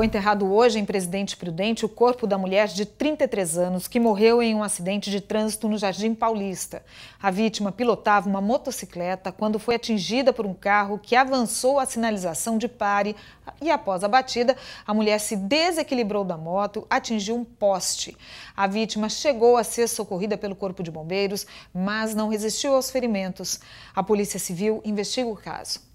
Foi enterrado hoje em Presidente Prudente o corpo da mulher de 33 anos que morreu em um acidente de trânsito no Jardim Paulista. A vítima pilotava uma motocicleta quando foi atingida por um carro que avançou a sinalização de pare e, após a batida, a mulher se desequilibrou da moto, atingiu um poste. A vítima chegou a ser socorrida pelo Corpo de Bombeiros, mas não resistiu aos ferimentos. A Polícia Civil investiga o caso.